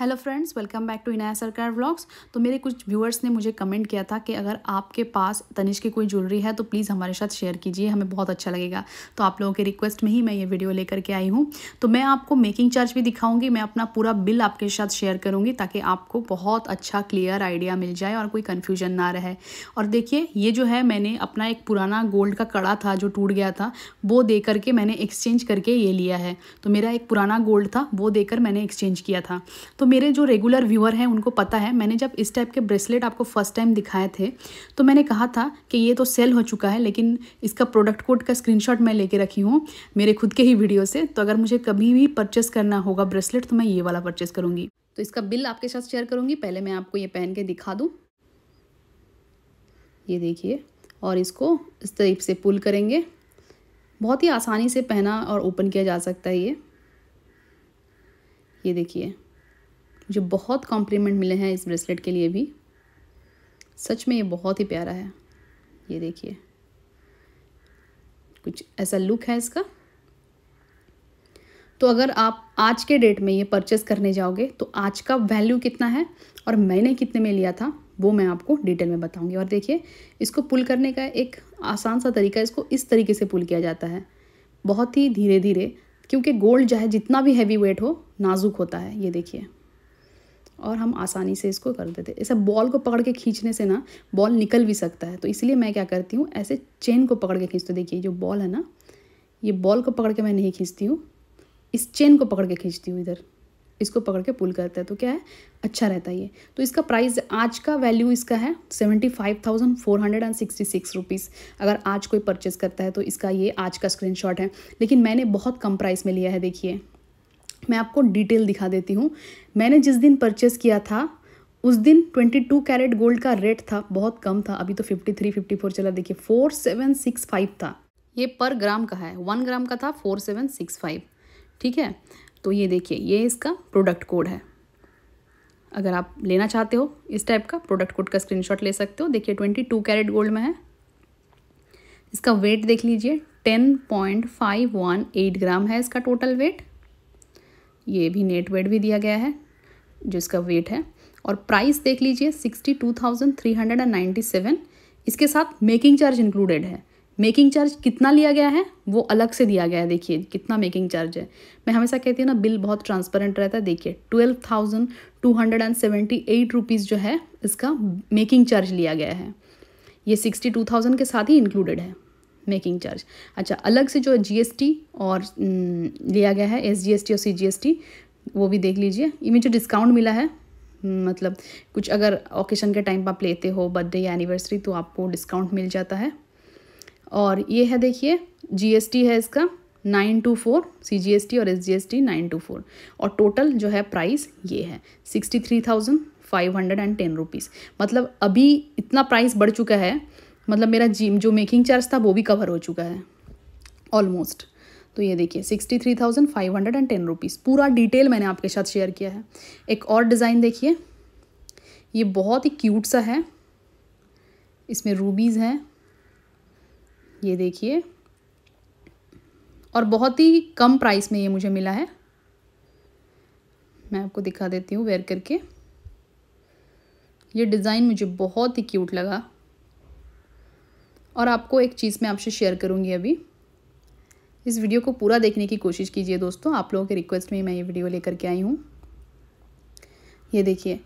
hello friends welcome back to Inaya Sarkar vlogs तो मेरे कुछ व्यूअर्स ने मुझे कमेंट किया था कि अगर आपके पास तनिष की कोई ज्वेलरी है तो प्लीज़ हमारे साथ शेयर कीजिए हमें बहुत अच्छा लगेगा तो आप लोगों के रिक्वेस्ट में ही मैं ये वीडियो लेकर के आई हूँ तो मैं आपको मेकिंग चार्ज भी दिखाऊंगी मैं अपना पूरा बिल आपके साथ शेयर करूँगी ताकि आपको बहुत अच्छा क्लियर आइडिया मिल जाए और कोई कन्फ्यूजन ना रहे और देखिए ये जो है मैंने अपना एक पुराना गोल्ड का कड़ा था जो टूट गया था वो दे करके मैंने एक्सचेंज करके ये लिया है तो मेरा एक पुराना गोल्ड था वो देकर मैंने एक्सचेंज किया था तो मेरे जो रेगुलर व्यूअर हैं उनको पता है मैंने जब इस टाइप के ब्रेसलेट आपको फर्स्ट टाइम दिखाए थे तो मैंने कहा था कि ये तो सेल हो चुका है लेकिन इसका प्रोडक्ट कोड का स्क्रीनशॉट मैं लेके रखी हूँ मेरे खुद के ही वीडियो से तो अगर मुझे कभी भी परचेस करना होगा ब्रेसलेट तो मैं ये वाला परचेस करूँगी तो इसका बिल आपके साथ शेयर करूँगी पहले मैं आपको ये पहन के दिखा दूँ ये देखिए और इसको इस तरीके से पुल करेंगे बहुत ही आसानी से पहना और ओपन किया जा सकता है ये ये देखिए मुझे बहुत कॉम्प्लीमेंट मिले हैं इस ब्रेसलेट के लिए भी सच में ये बहुत ही प्यारा है ये देखिए कुछ ऐसा लुक है इसका तो अगर आप आज के डेट में ये परचेस करने जाओगे तो आज का वैल्यू कितना है और मैंने कितने में लिया था वो मैं आपको डिटेल में बताऊंगी और देखिए इसको पुल करने का एक आसान सा तरीका इसको इस तरीके से पुल किया जाता है बहुत ही धीरे धीरे क्योंकि गोल्ड चाहे जितना भी हैवी वेट हो नाजुक होता है ये देखिए और हम आसानी से इसको कर देते ऐसा बॉल को पकड़ के खींचने से ना बॉल निकल भी सकता है तो इसलिए मैं क्या करती हूँ ऐसे चेन को पकड़ के खींचती हूँ देखिए जो बॉल है ना ये बॉल को पकड़ के मैं नहीं खींचती हूँ इस चेन को पकड़ के खींचती हूँ इधर इसको पकड़ के पुल करता है तो क्या है अच्छा रहता है ये तो इसका प्राइस आज का वैल्यू इसका है seventy five thousand four hundred and sixty six rupees अगर आज कोई परचेज़ करता है तो इसका ये आज का स्क्रीनशॉट है लेकिन मैंने बहुत कम प्राइस में लिया है देखिए मैं आपको डिटेल दिखा देती हूँ मैंने जिस दिन परचेस किया था उस दिन 22 कैरेट गोल्ड का रेट था बहुत कम था अभी तो 53 54 चला देखिए 4765 था ये पर ग्राम का है वन ग्राम का था 4765 ठीक है तो ये देखिए ये इसका प्रोडक्ट कोड है अगर आप लेना चाहते हो इस टाइप का प्रोडक्ट कोड का स्क्रीन ले सकते हो देखिए ट्वेंटी टू कैरेट गोल्ड में है इसका वेट देख लीजिए ten point five one eight gram है इसका टोटल वेट ये भी नेट वेट भी दिया गया है जिसका वेट है और प्राइस देख लीजिए sixty two thousand three hundred and ninety seven इसके साथ मेकिंग चार्ज इंक्लूडेड है मेकिंग चार्ज कितना लिया गया है वो अलग से दिया गया है देखिए कितना मेकिंग चार्ज है मैं हमेशा कहती हूँ ना बिल बहुत ट्रांसपेरेंट रहता है देखिए twelve thousand two hundred and seventy eight rupees जो है इसका मेकिंग चार्ज लिया गया है ये सिक्सटी टू थाउजेंड के साथ ही इंक्लूडेड है मेकिंग चार्ज अच्छा अलग से जो जीएसटी और लिया गया है एसजीएसटी और सीजीएसटी वो भी देख लीजिए इमें जो डिस्काउंट मिला है मतलब कुछ अगर ओकेशन के टाइम पर आप लेते हो बर्थडे या एनिवर्सरी तो आपको डिस्काउंट मिल जाता है और ये है देखिए जीएसटी है इसका nine two four C G S T और S G S T nine two four और टोटल जो है प्राइस ये है sixty three thousand five hundred and ten rupees मतलब अभी इतना प्राइस बढ़ चुका है मतलब मेरा जिम जो मेकिंग चार्ज था वो भी कवर हो चुका है ऑलमोस्ट तो ये देखिए sixty three thousand five hundred and ten rupees पूरा डिटेल मैंने आपके साथ शेयर किया है एक और डिज़ाइन देखिए ये बहुत ही क्यूट सा है इसमें रूबीज़ हैं ये देखिए और बहुत ही कम प्राइस में ये मुझे मिला है मैं आपको दिखा देती हूँ वेयर करके ये डिज़ाइन मुझे बहुत ही क्यूट लगा और आपको एक चीज़ मैं आपसे शेयर करूँगी अभी इस वीडियो को पूरा देखने की कोशिश कीजिए दोस्तों आप लोगों के रिक्वेस्ट में मैं ये वीडियो लेकर के आई हूँ ये देखिए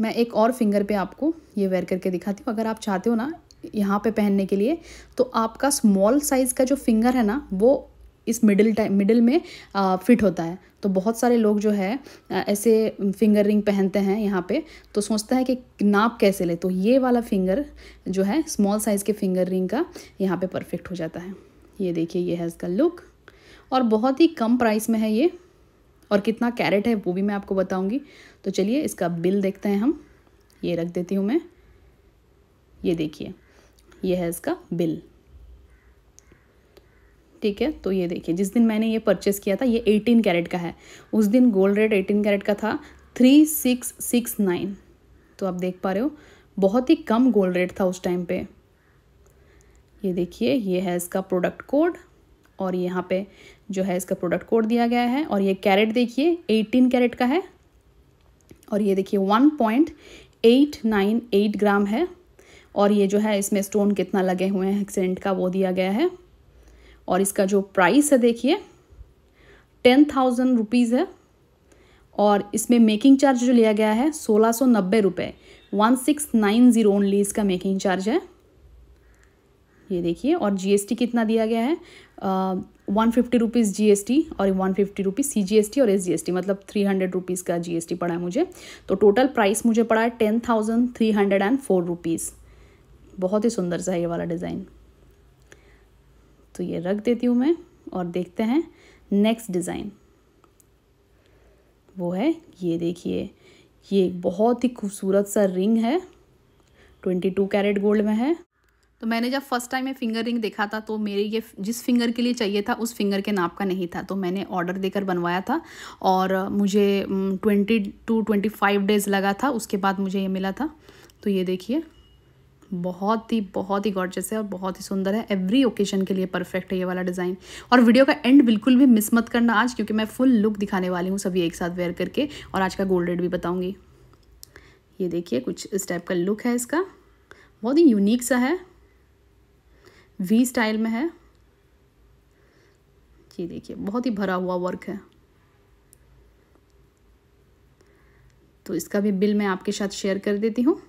मैं एक और फिंगर पे आपको ये वेयर करके दिखाती हूँ अगर आप चाहते हो ना यहाँ पे पहनने के लिए तो आपका स्मॉल साइज़ का जो फिंगर है ना वो इस मिडिल टाइम मिडिल में आ, फिट होता है तो बहुत सारे लोग जो है ऐसे फिंगर रिंग पहनते हैं यहाँ पे तो सोचता है कि नाप कैसे ले तो ये वाला फिंगर जो है स्मॉल साइज़ के फिंगर रिंग का यहाँ पे परफेक्ट हो जाता है ये देखिए ये है इसका लुक और बहुत ही कम प्राइस में है ये और कितना कैरेट है वो भी मैं आपको बताऊँगी तो चलिए इसका बिल देखते हैं हम ये रख देती हूँ मैं ये देखिए यह है इसका बिल ठीक है तो ये देखिए जिस दिन मैंने ये परचेस किया था ये एटीन कैरेट का है उस दिन गोल्ड रेट एटीन कैरेट का था थ्री सिक्स सिक्स नाइन तो आप देख पा रहे हो बहुत ही कम गोल्ड रेट था उस टाइम पे ये देखिए ये है इसका प्रोडक्ट कोड और यहाँ पे जो है इसका प्रोडक्ट कोड दिया गया है और ये कैरेट देखिए एटीन कैरेट का है और ये देखिए one point eight nine eight gram है और ये जो है इसमें स्टोन कितना लगे हुए हैं एक्सीडेंट का वो दिया गया है और इसका जो प्राइस है देखिए टेन थाउजेंड रुपीज़ है और इसमें मेकिंग चार्ज जो लिया गया है सोलह सौ नब्बे रुपये one six nine zero only इसका मेकिंग चार्ज है ये देखिए और जीएसटी कितना दिया गया है वन फिफ्टी रुपीज़ जी और वन फिफ्टी रुपीज़ सी और एस मतलब थ्री हंड्रेड रुपीज़ का जीएसटी पड़ा है मुझे तो टोटल प्राइस मुझे पड़ा है ten thousand three hundred and four rupees बहुत ही सुंदर सा है ये वाला डिज़ाइन तो ये रख देती हूँ मैं और देखते हैं नेक्स्ट डिज़ाइन वो है ये देखिए ये एक बहुत ही खूबसूरत सा रिंग है ट्वेंटी टू कैरेट गोल्ड में है तो मैंने जब फर्स्ट टाइम ये फिंगर रिंग देखा था तो मेरे ये जिस फिंगर के लिए चाहिए था उस फिंगर के नाप का नहीं था तो मैंने ऑर्डर देकर बनवाया था और मुझे twenty two twenty five days लगा था उसके बाद मुझे ये मिला था तो ये देखिए बहुत ही बहुत ही गॉर्जियस है और बहुत ही सुंदर है एवरी ओकेजन के लिए परफेक्ट है ये वाला डिज़ाइन और वीडियो का एंड बिल्कुल भी मिस मत करना आज क्योंकि मैं फुल लुक दिखाने वाली हूँ सभी एक साथ वेयर करके और आज का गोल्ड रेड भी बताऊँगी ये देखिए कुछ इस टाइप का लुक है इसका बहुत ही यूनिक सा है वी स्टाइल में है ये देखिए बहुत ही भरा हुआ वर्क है तो इसका भी बिल मैं आपके साथ शेयर कर देती हूँ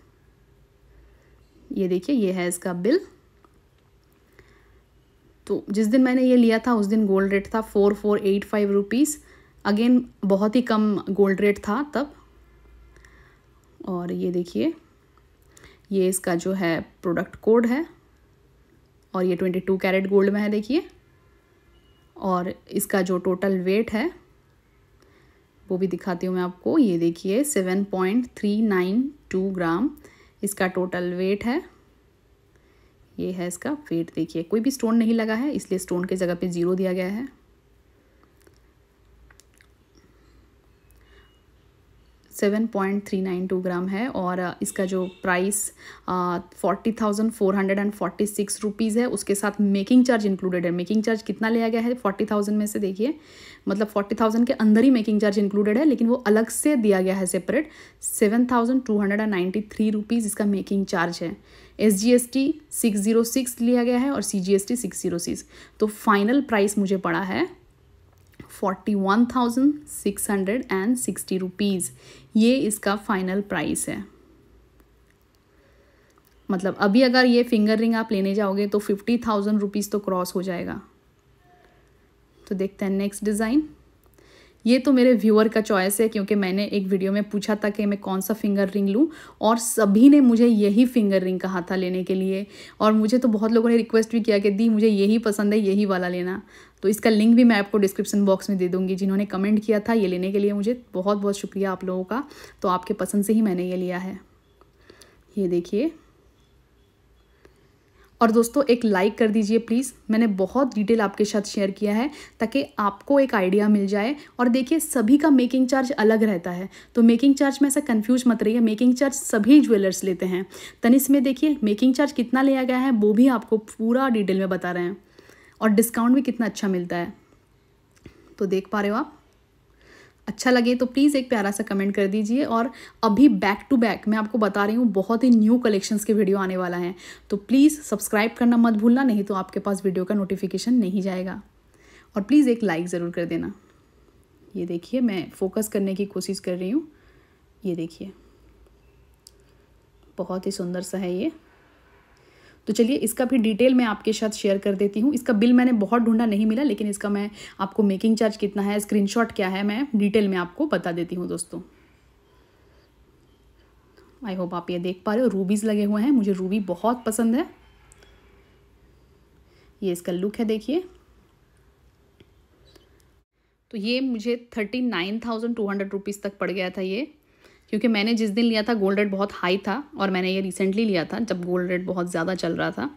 ये देखिए ये है इसका बिल तो जिस दिन मैंने ये लिया था उस दिन गोल्ड रेट था four four eight five rupees again बहुत ही कम गोल्ड रेट था तब और ये देखिए ये इसका जो है प्रोडक्ट कोड है और ये ट्वेंटी टू कैरेट गोल्ड में है देखिए और इसका जो टोटल वेट है वो भी दिखाती हूँ मैं आपको ये देखिए seven point three nine two gram इसका टोटल वेट है ये है इसका वेट देखिए कोई भी स्टोन नहीं लगा है इसलिए स्टोन के जगह पे ज़ीरो दिया गया है 7.392 ग्राम है और इसका जो price forty thousand four hundred and forty six rupees है उसके साथ मेकिंग चार्ज इंक्लूडेड है मेकिंग चार्ज कितना लिया गया है फोर्टी थाउजेंड में से देखिए मतलब फोर्टी थाउजेंड के अंदर ही मेकिंग चार्ज इंक्लूडेड है लेकिन वो अलग से दिया गया है separate seven thousand two hundred and ninety three rupees इसका मेकिंग चार्ज है S G S T six zero six लिया गया है और C G S T six zero six तो फाइनल प्राइस मुझे पड़ा है forty one thousand six hundred and sixty rupees ये इसका फाइनल प्राइस है मतलब अभी अगर ये फिंगर रिंग आप लेने जाओगे तो फिफ्टी थाउजेंड रुपीज़ तो क्रॉस हो जाएगा तो देखते हैं नेक्स्ट डिज़ाइन ये तो मेरे व्यूअर का चॉइस है क्योंकि मैंने एक वीडियो में पूछा था कि मैं कौन सा फिंगर रिंग लूँ और सभी ने मुझे यही फिंगर रिंग कहा था लेने के लिए और मुझे तो बहुत लोगों ने रिक्वेस्ट भी किया कि दी मुझे यही पसंद है यही वाला लेना तो इसका लिंक भी मैं आपको डिस्क्रिप्शन बॉक्स में दे दूंगी जिन्होंने कमेंट किया था ये लेने के लिए मुझे बहुत बहुत शुक्रिया आप लोगों का तो आपके पसंद से ही मैंने ये लिया है ये देखिए और दोस्तों एक लाइक कर दीजिए प्लीज़ मैंने बहुत डिटेल आपके साथ शेयर किया है ताकि आपको एक आइडिया मिल जाए और देखिए सभी का मेकिंग चार्ज अलग रहता है तो मेकिंग चार्ज में ऐसा कन्फ्यूज मत रहिए मेकिंग चार्ज सभी ज्वेलर्स लेते हैं तनिस में देखिए मेकिंग चार्ज कितना लिया गया है वो भी आपको पूरा डिटेल में बता रहे हैं और डिस्काउंट भी कितना अच्छा मिलता है तो देख पा रहे हो आप अच्छा लगे तो प्लीज़ एक प्यारा सा कमेंट कर दीजिए और अभी बैक टू बैक मैं आपको बता रही हूँ बहुत ही न्यू कलेक्शंस के वीडियो आने वाला है तो प्लीज़ सब्सक्राइब करना मत भूलना नहीं तो आपके पास वीडियो का नोटिफिकेशन नहीं जाएगा और प्लीज़ एक लाइक ज़रूर कर देना ये देखिए मैं फोकस करने की कोशिश कर रही हूँ ये देखिए बहुत ही सुंदर सा है ये तो चलिए इसका भी डिटेल मैं आपके साथ शेयर कर देती हूँ इसका बिल मैंने बहुत ढूंढा नहीं मिला लेकिन इसका मैं आपको मेकिंग चार्ज कितना है स्क्रीनशॉट क्या है मैं डिटेल में आपको बता देती हूँ दोस्तों आई होप आप ये देख पा रहे हो रूबीज़ लगे हुए हैं मुझे रूबी बहुत पसंद है ये इसका लुक है देखिए तो ये मुझे thirty nine thousand two hundred rupees तक पड़ गया था ये क्योंकि मैंने जिस दिन लिया था गोल्ड रेट बहुत हाई था और मैंने ये रिसेंटली लिया था जब गोल्ड रेट बहुत ज़्यादा चल रहा था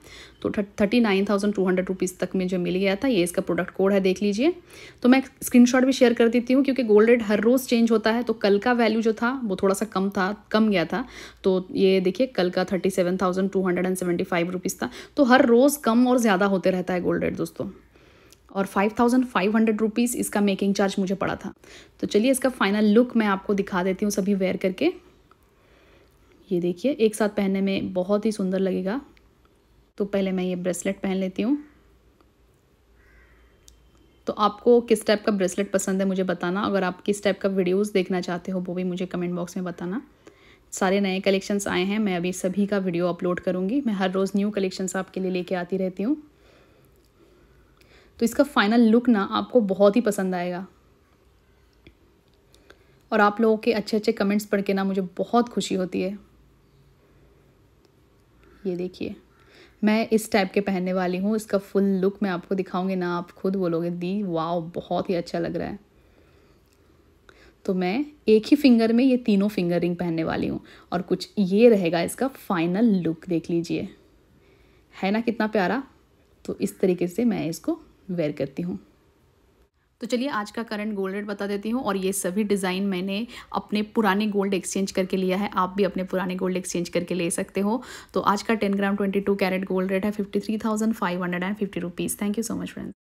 तो thirty nine thousand two hundred rupees तक में जो मिल गया था ये इसका प्रोडक्ट कोड है देख लीजिए तो मैं स्क्रीनशॉट भी शेयर कर देती हूँ क्योंकि गोल्ड रेट हर रोज़ चेंज होता है तो कल का वैल्यू जो था वो थोड़ा सा कम था कम गया था तो ये देखिए कल का thirty seven thousand two hundred and seventy five rupees था तो हर रोज़ कम और ज़्यादा होते रहता है गोल्ड रेट दोस्तों और five thousand five hundred rupees इसका मेकिंग चार्ज मुझे पड़ा था तो चलिए इसका फाइनल लुक मैं आपको दिखा देती हूँ सभी वेयर करके ये देखिए एक साथ पहनने में बहुत ही सुंदर लगेगा तो पहले मैं ये ब्रेसलेट पहन लेती हूँ तो आपको किस टाइप का ब्रेसलेट पसंद है मुझे बताना अगर आप किस टाइप का वीडियोज़ देखना चाहते हो वो भी मुझे कमेंट बॉक्स में बताना सारे नए कलेक्शंस आए हैं मैं अभी सभी का वीडियो अपलोड करूँगी मैं हर रोज़ न्यू कलेक्शंस आपके लिए लेके आती रहती हूँ तो इसका फाइनल लुक ना आपको बहुत ही पसंद आएगा और आप लोगों के अच्छे अच्छे कमेंट्स पढ़ के ना मुझे बहुत खुशी होती है ये देखिए मैं इस टाइप के पहनने वाली हूँ इसका फुल लुक मैं आपको दिखाऊंगी ना आप खुद बोलोगे दी वाह बहुत ही अच्छा लग रहा है तो मैं एक ही फिंगर में ये तीनों फिंगर रिंग पहनने वाली हूँ और कुछ ये रहेगा इसका फाइनल लुक देख लीजिए है ना कितना प्यारा तो इस तरीके से मैं इसको वेयर करती हूँ तो चलिए आज का करंट गोल्ड रेट बता देती हूँ और ये सभी डिज़ाइन मैंने अपने पुराने गोल्ड एक्सचेंज करके लिया है आप भी अपने पुराने गोल्ड एक्सचेंज करके ले सकते हो तो आज का ten gram twenty two carat gold rate है fifty three thousand five hundred and fifty rupees thank you so much friends